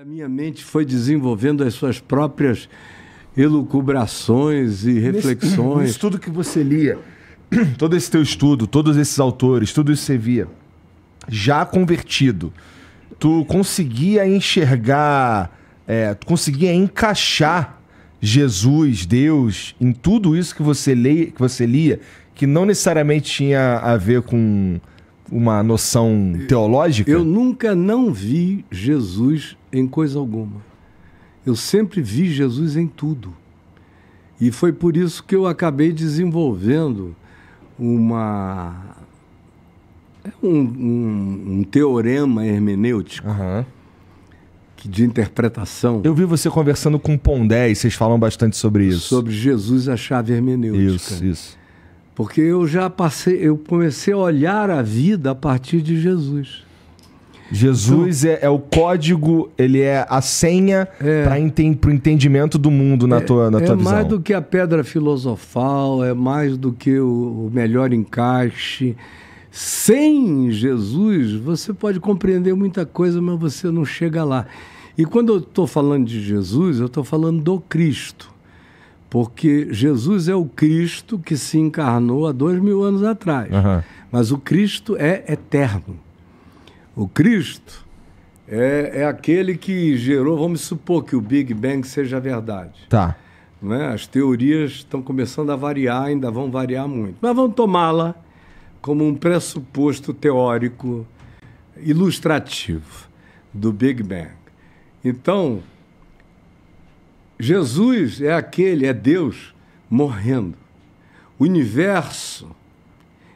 A minha mente foi desenvolvendo as suas próprias elucubrações e reflexões. Nesse, tudo que você lia, todo esse teu estudo, todos esses autores, tudo isso que você via, já convertido, tu conseguia enxergar, é, tu conseguia encaixar Jesus, Deus, em tudo isso que você, leia, que você lia, que não necessariamente tinha a ver com uma noção teológica? Eu nunca não vi Jesus em coisa alguma. Eu sempre vi Jesus em tudo. E foi por isso que eu acabei desenvolvendo uma é um, um, um teorema hermenêutico uhum. de interpretação. Eu vi você conversando com Pondé e vocês falam bastante sobre isso. Sobre Jesus a chave hermenêutica. Isso, isso. Porque eu já passei, eu comecei a olhar a vida a partir de Jesus. Jesus é, é, o código, ele é a senha é, para enten, o entendimento do mundo na é, tua, na é tua é visão. É mais do que a pedra filosofal, é mais do que o, o melhor encaixe. Sem Jesus, você pode compreender muita coisa, mas você não chega lá. E quando eu estou falando de Jesus, eu estou falando do Cristo. Porque Jesus é o Cristo que se encarnou há dois mil anos atrás. Uhum. Mas o Cristo é eterno. O Cristo é, é aquele que gerou, vamos supor que o Big Bang seja verdade. Tá. Né? As teorias estão começando a variar, ainda vão variar muito. Mas vamos tomá-la como um pressuposto teórico ilustrativo do Big Bang. Então, Jesus é aquele, é Deus morrendo. O universo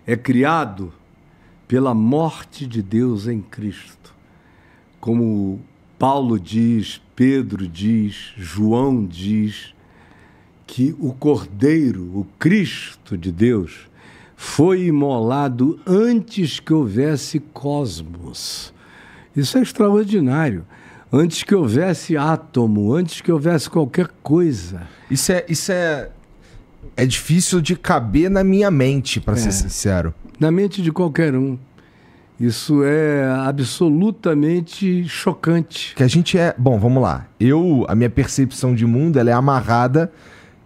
é criado pela morte de Deus em Cristo. Como Paulo diz, Pedro diz, João diz, que o Cordeiro, o Cristo de Deus, foi imolado antes que houvesse cosmos. Isso é extraordinário. Antes que houvesse átomo, antes que houvesse qualquer coisa. Isso é, isso é, é difícil de caber na minha mente, para é. ser sincero na mente de qualquer um. Isso é absolutamente chocante. Que a gente é. Bom, vamos lá. Eu, a minha percepção de mundo, ela é amarrada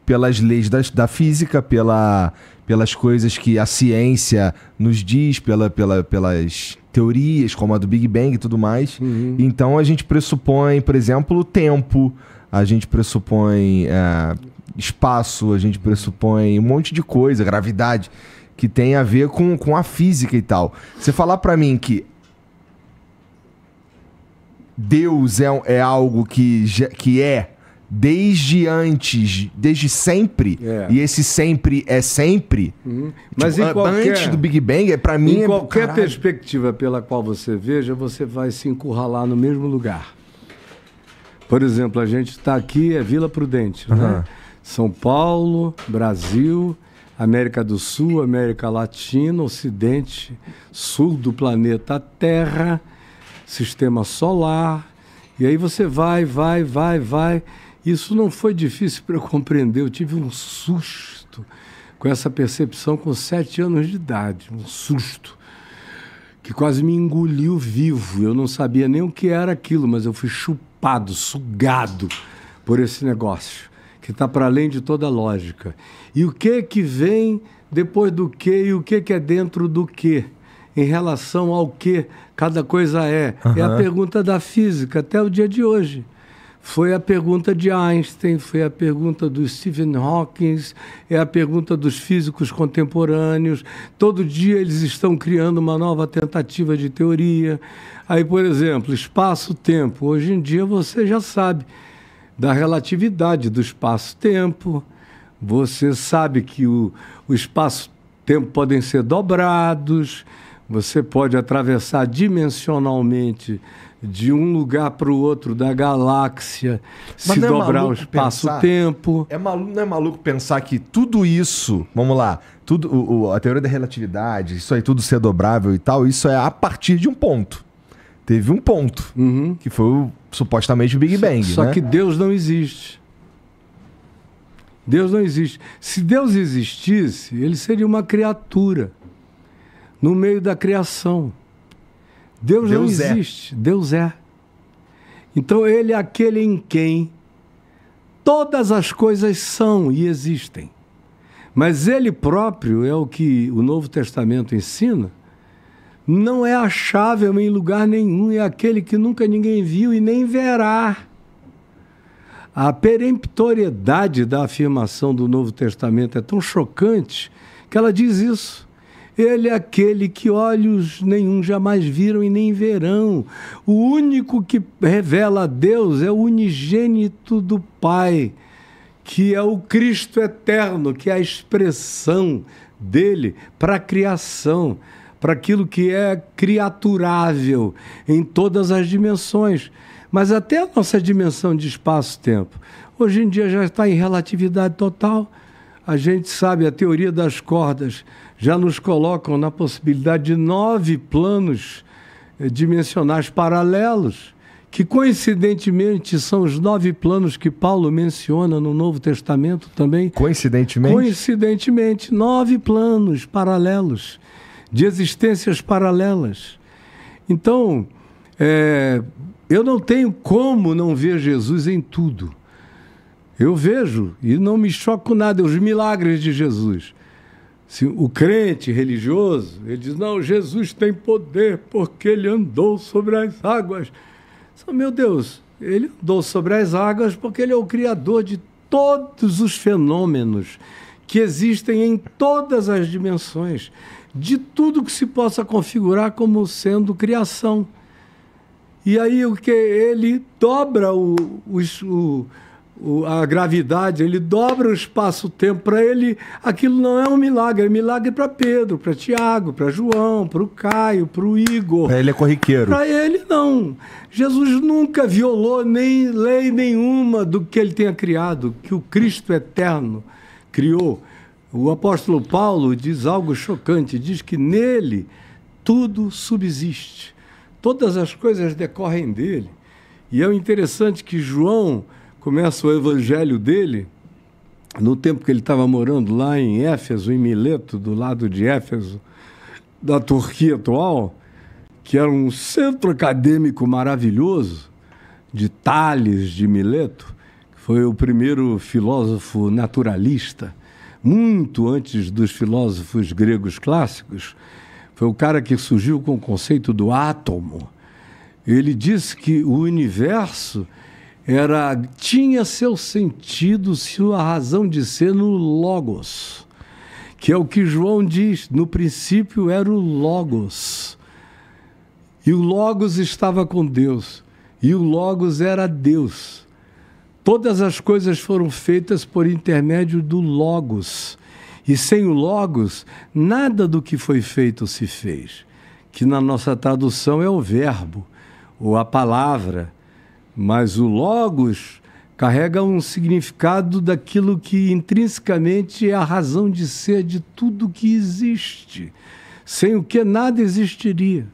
pelas leis da física, pela, pelas coisas que a ciência nos diz, pela, pela, pelas teorias, como a do Big Bang e tudo mais. Uhum. Então a gente pressupõe, por exemplo, tempo, a gente pressupõe é, espaço, a gente pressupõe um monte de coisa, gravidade que tem a ver com, com a física e tal. Você falar para mim que Deus é, é algo que, que é desde antes, desde sempre, é. e esse sempre é sempre. Uhum. Mas tipo, qualquer, antes do Big Bang, é para mim. Em é qualquer perspectiva pela qual você veja, você vai se encurralar no mesmo lugar. Por exemplo, a gente está aqui, é Vila Prudente, uhum. né? São Paulo, Brasil, América do Sul, América Latina, Ocidente, Sul do planeta Terra, Sistema Solar. E aí você vai, vai, vai, vai. Isso não foi difícil para eu compreender. Eu tive um susto com essa percepção com sete anos de idade, um susto que quase me engoliu vivo. Eu não sabia nem o que era aquilo, mas eu fui chupado, sugado por esse negócio que está para além de toda lógica. E o que que vem depois do que e o que que é dentro do que? Em relação ao que cada coisa é. Uhum. É a pergunta da física até o dia de hoje. Foi a pergunta de Einstein, foi a pergunta do Stephen Hawking, é a pergunta dos físicos contemporâneos. Todo dia eles estão criando uma nova tentativa de teoria. Aí, por exemplo, espaço-tempo. Hoje em dia você já sabe da relatividade do espaço-tempo. Você sabe que o, o espaço-tempo podem ser dobrados, você pode atravessar dimensionalmente de um lugar para o outro da galáxia, Mas se é dobrar é o espaço-tempo. É maluco, não é maluco pensar que tudo isso, vamos lá, tudo o, o, a teoria da relatividade, isso aí tudo ser dobrável e tal, isso é a partir de um ponto teve um ponto, uhum. que foi o, supostamente o Big Bang. Só, né? que Deus não existe. Deus não existe. Se Deus existisse, ele seria uma criatura no meio da criação. Deus, Deus não é. existe, Deus é. Então ele é aquele em quem todas as coisas são e existem. Mas ele próprio é o que o Novo Testamento ensina, não é achável é em lugar nenhum, é aquele que nunca ninguém viu e nem verá. A peremptoriedade da afirmação do Novo Testamento é tão chocante que ela diz isso. Ele é aquele que olhos nenhum jamais viram e nem verão. O único que revela a Deus é o unigênito do Pai, que é o Cristo eterno, que é a expressão dele para a criação para aquilo que é criaturável em todas as dimensões, mas até a nossa dimensão de espaço-tempo. Hoje em dia já está em relatividade total. A gente sabe a teoria das cordas já nos colocam na possibilidade de nove planos eh, dimensionais paralelos, que coincidentemente são os nove planos que Paulo menciona no Novo Testamento também. Coincidentemente? Coincidentemente, nove planos paralelos de existências paralelas. Então, é, eu não tenho como não ver Jesus em tudo. Eu vejo e não me choco nada, é os milagres de Jesus. Se o crente religioso, ele diz: Não, Jesus tem poder porque ele andou sobre as águas. Então, meu Deus, ele andou sobre as águas porque ele é o criador de todos os fenômenos que existem em todas as dimensões de tudo que se possa configurar como sendo criação. E aí o que ele dobra o, o, o a gravidade, ele dobra o espaço-tempo. Para ele, aquilo não é um milagre, é um milagre para Pedro, para Tiago, para João, para o Caio, para o Igor. Para ele é corriqueiro. Para ele, não. Jesus nunca violou nem lei nenhuma do que ele tenha criado, que o Cristo eterno criou. O apóstolo Paulo diz algo chocante: diz que nele tudo subsiste, todas as coisas decorrem dele. E é interessante que João começa o evangelho dele no tempo que ele estava morando lá em Éfeso, em Mileto, do lado de Éfeso, da Turquia atual, que era um centro acadêmico maravilhoso de Tales de Mileto, que foi o primeiro filósofo naturalista muito antes dos filósofos gregos clássicos, foi o cara que surgiu com o conceito do átomo. Ele disse que o universo era tinha seu sentido, sua razão de ser no logos, que é o que João diz, no princípio era o logos. E o logos estava com Deus, e o logos era Deus. Todas as coisas foram feitas por intermédio do Logos. E sem o Logos, nada do que foi feito se fez, que na nossa tradução é o verbo ou a palavra. Mas o Logos carrega um significado daquilo que intrinsecamente é a razão de ser de tudo que existe, sem o que nada existiria.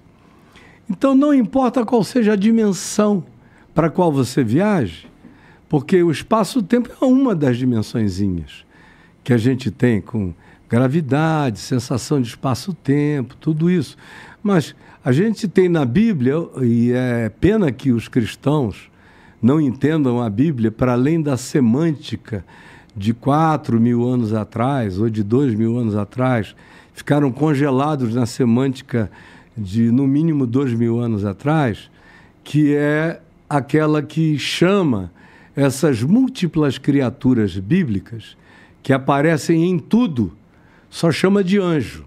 Então, não importa qual seja a dimensão para a qual você viaje, porque o espaço-tempo é uma das dimensõezinhas que a gente tem com gravidade, sensação de espaço-tempo, tudo isso. Mas a gente tem na Bíblia, e é pena que os cristãos não entendam a Bíblia para além da semântica de 4 mil anos atrás ou de 2 mil anos atrás, ficaram congelados na semântica de no mínimo 2 mil anos atrás, que é aquela que chama essas múltiplas criaturas bíblicas que aparecem em tudo, só chama de anjo,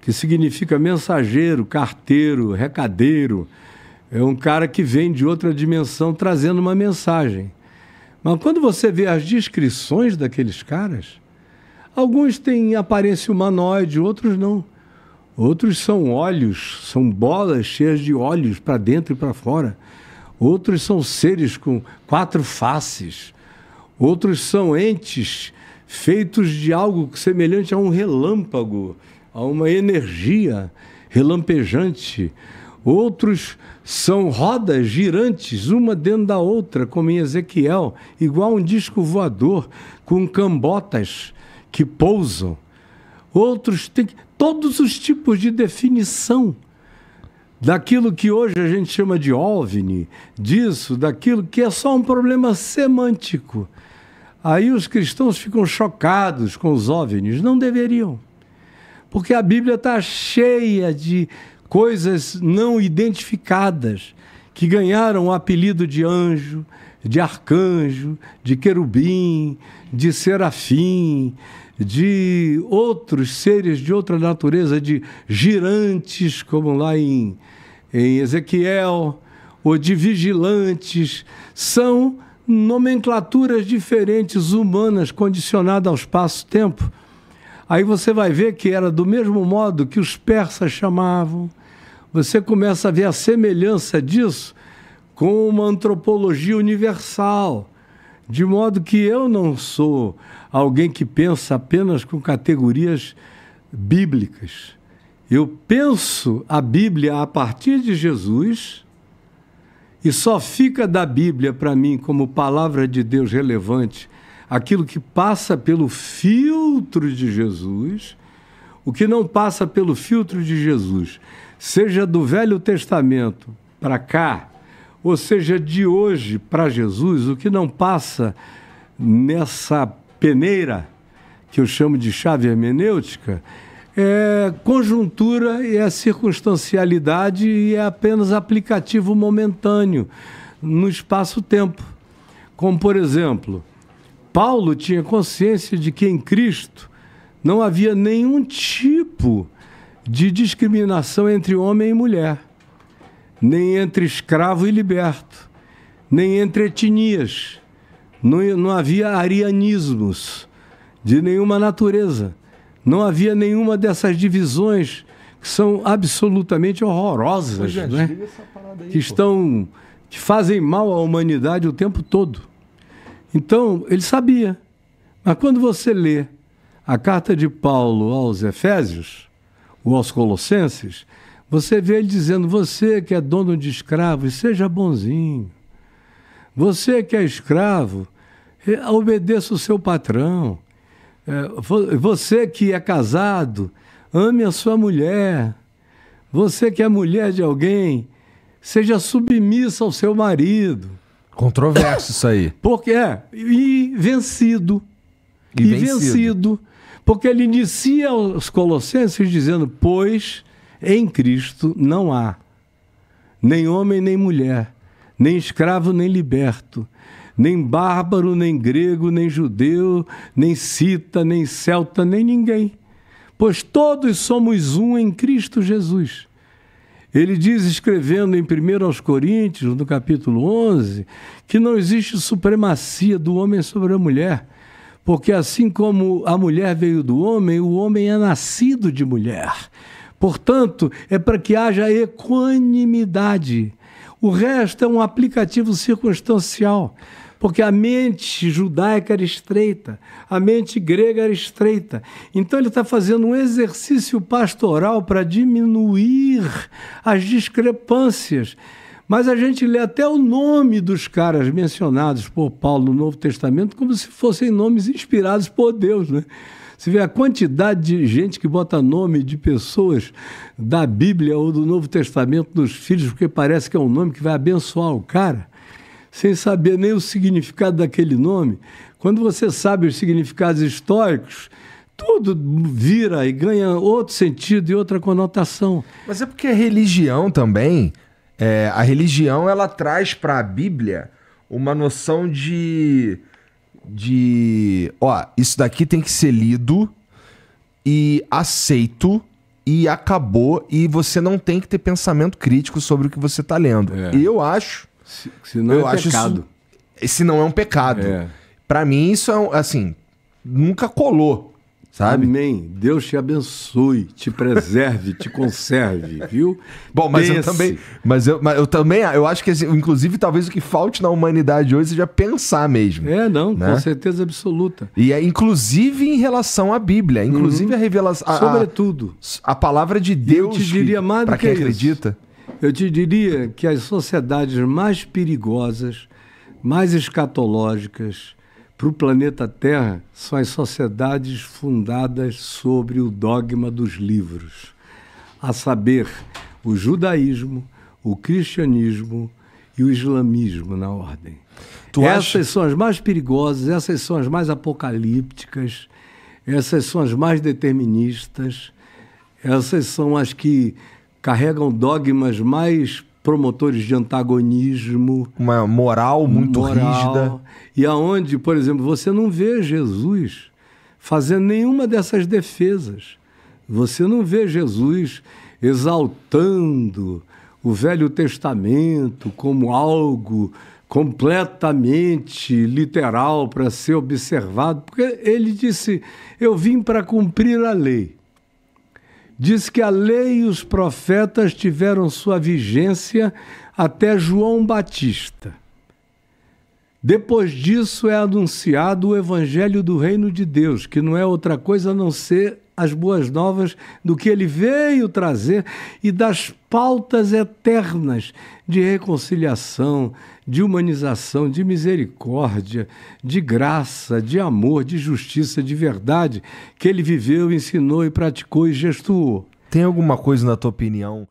que significa mensageiro, carteiro, recadeiro. É um cara que vem de outra dimensão trazendo uma mensagem. Mas quando você vê as descrições daqueles caras, alguns têm aparência humanoide, outros não. Outros são olhos, são bolas cheias de olhos para dentro e para fora outros são seres com quatro faces, outros são entes feitos de algo semelhante a um relâmpago, a uma energia relampejante. Outros são rodas girantes, uma dentro da outra, como em Ezequiel, igual um disco voador com cambotas que pousam. Outros têm todos os tipos de definição daquilo que hoje a gente chama de OVNI, disso, daquilo que é só um problema semântico. Aí os cristãos ficam chocados com os OVNIs. Não deveriam. Porque a Bíblia está cheia de coisas não identificadas que ganharam o apelido de anjo, de arcanjo, de querubim, de serafim, de outros seres de outra natureza, de girantes, como lá em, em Ezequiel, ou de vigilantes, são nomenclaturas diferentes, humanas, condicionadas ao espaço-tempo. Aí você vai ver que era do mesmo modo que os persas chamavam. Você começa a ver a semelhança disso com uma antropologia universal de modo que eu não sou alguém que pensa apenas com categorias bíblicas. Eu penso a Bíblia a partir de Jesus e só fica da Bíblia para mim como palavra de Deus relevante aquilo que passa pelo filtro de Jesus, o que não passa pelo filtro de Jesus, seja do Velho Testamento para cá, ou seja, de hoje para Jesus, o que não passa nessa peneira que eu chamo de chave hermenêutica é conjuntura e é circunstancialidade e é apenas aplicativo momentâneo no espaço-tempo. Como, por exemplo, Paulo tinha consciência de que em Cristo não havia nenhum tipo de discriminação entre homem e mulher nem entre escravo e liberto, nem entre etnias. Não, não havia arianismos de nenhuma natureza. Não havia nenhuma dessas divisões que são absolutamente horrorosas, é, né? aí, que estão que fazem mal à humanidade o tempo todo. Então, ele sabia. Mas quando você lê a carta de Paulo aos Efésios, ou aos Colossenses, você vê ele dizendo: Você que é dono de escravos, seja bonzinho. Você que é escravo, obedeça o seu patrão. É, você que é casado, ame a sua mulher. Você que é mulher de alguém, seja submissa ao seu marido. Controverso isso aí. Porque é, e vencido. E, e vencido. vencido. Porque ele inicia os Colossenses dizendo: Pois em Cristo não há nem homem nem mulher, nem escravo nem liberto, nem bárbaro, nem grego, nem judeu, nem cita, nem celta, nem ninguém, pois todos somos um em Cristo Jesus. Ele diz, escrevendo em 1 aos Coríntios, no capítulo 11, que não existe supremacia do homem sobre a mulher, porque assim como a mulher veio do homem, o homem é nascido de mulher. Portanto, é para que haja equanimidade. O resto é um aplicativo circunstancial, porque a mente judaica era estreita, a mente grega era estreita. Então, ele está fazendo um exercício pastoral para diminuir as discrepâncias. Mas a gente lê até o nome dos caras mencionados por Paulo no Novo Testamento como se fossem nomes inspirados por Deus, né? Você vê a quantidade de gente que bota nome de pessoas da Bíblia ou do Novo Testamento nos filhos, porque parece que é um nome que vai abençoar o cara, sem saber nem o significado daquele nome. Quando você sabe os significados históricos, tudo vira e ganha outro sentido e outra conotação. Mas é porque a religião também, é, a religião ela traz para a Bíblia uma noção de de, ó, isso daqui tem que ser lido e aceito e acabou e você não tem que ter pensamento crítico sobre o que você está lendo. É. Eu acho, se, se não eu é acho pecado. Isso, se não é um pecado. É. Para mim isso é um, assim, nunca colou. Sabe? Amém. Deus te abençoe, te preserve, te conserve, viu? Bom, mas Pense. eu também, mas eu, mas eu também, eu acho que assim, inclusive talvez o que falte na humanidade hoje seja pensar mesmo. É, não, né? com certeza absoluta. E é inclusive em relação à Bíblia, uhum. inclusive uhum. a revelação, sobretudo a, a, palavra de Deus. Eu te diria mais para que quem é isso. acredita. Eu te diria que as sociedades mais perigosas, mais escatológicas, para o planeta Terra, são as sociedades fundadas sobre o dogma dos livros, a saber, o judaísmo, o cristianismo e o islamismo na ordem. Tu essas acha... são as mais perigosas, essas são as mais apocalípticas, essas são as mais deterministas, essas são as que carregam dogmas mais promotores de antagonismo. Uma moral muito moral, rígida. E aonde, por exemplo, você não vê Jesus fazendo nenhuma dessas defesas. Você não vê Jesus exaltando o Velho Testamento como algo completamente literal para ser observado, porque ele disse: Eu vim para cumprir a lei diz que a lei e os profetas tiveram sua vigência até João Batista. Depois disso é anunciado o evangelho do reino de Deus, que não é outra coisa a não ser as boas novas do que ele veio trazer e das pautas eternas de reconciliação, de humanização, de misericórdia, de graça, de amor, de justiça, de verdade que ele viveu, ensinou e praticou e gestuou. Tem alguma coisa, na tua opinião,